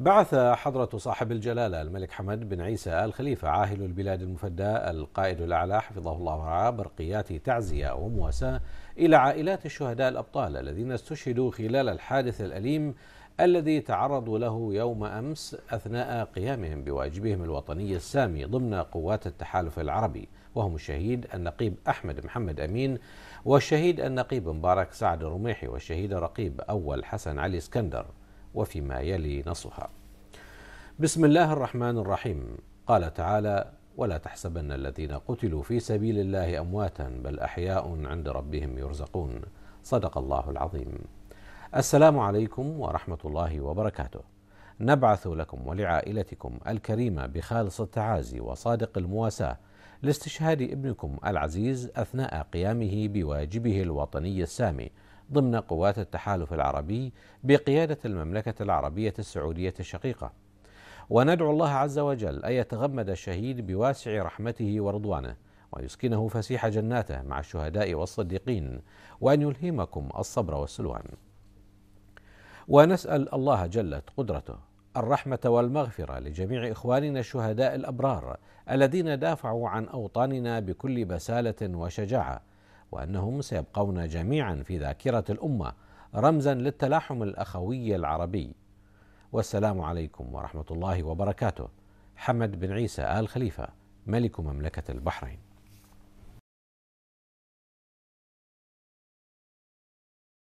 بعث حضرة صاحب الجلالة الملك حمد بن عيسى آل خليفة عاهل البلاد المفدى القائد الأعلى حفظه الله ورعاه برقيات تعزية ومواساة إلى عائلات الشهداء الأبطال الذين استشهدوا خلال الحادث الأليم الذي تعرضوا له يوم أمس أثناء قيامهم بواجبهم الوطني السامي ضمن قوات التحالف العربي وهم الشهيد النقيب أحمد محمد أمين والشهيد النقيب مبارك سعد الرميحي والشهيد الرقيب أول حسن علي اسكندر وفيما يلي نصها. بسم الله الرحمن الرحيم قال تعالى: ولا تحسبن الذين قتلوا في سبيل الله امواتا بل احياء عند ربهم يرزقون. صدق الله العظيم. السلام عليكم ورحمه الله وبركاته. نبعث لكم ولعائلتكم الكريمه بخالص التعازي وصادق المواساه لاستشهاد ابنكم العزيز اثناء قيامه بواجبه الوطني السامي ضمن قوات التحالف العربي بقيادة المملكة العربية السعودية الشقيقة وندعو الله عز وجل أن يتغمد الشهيد بواسع رحمته ورضوانه ويسكنه فسيح جناته مع الشهداء والصديقين وأن يلهمكم الصبر والسلوان ونسأل الله جلت قدرته الرحمة والمغفرة لجميع إخواننا الشهداء الأبرار الذين دافعوا عن أوطاننا بكل بسالة وشجاعة وانهم سيبقون جميعا في ذاكره الامه رمزا للتلاحم الاخوي العربي والسلام عليكم ورحمه الله وبركاته حمد بن عيسى ال خليفه ملك مملكه البحرين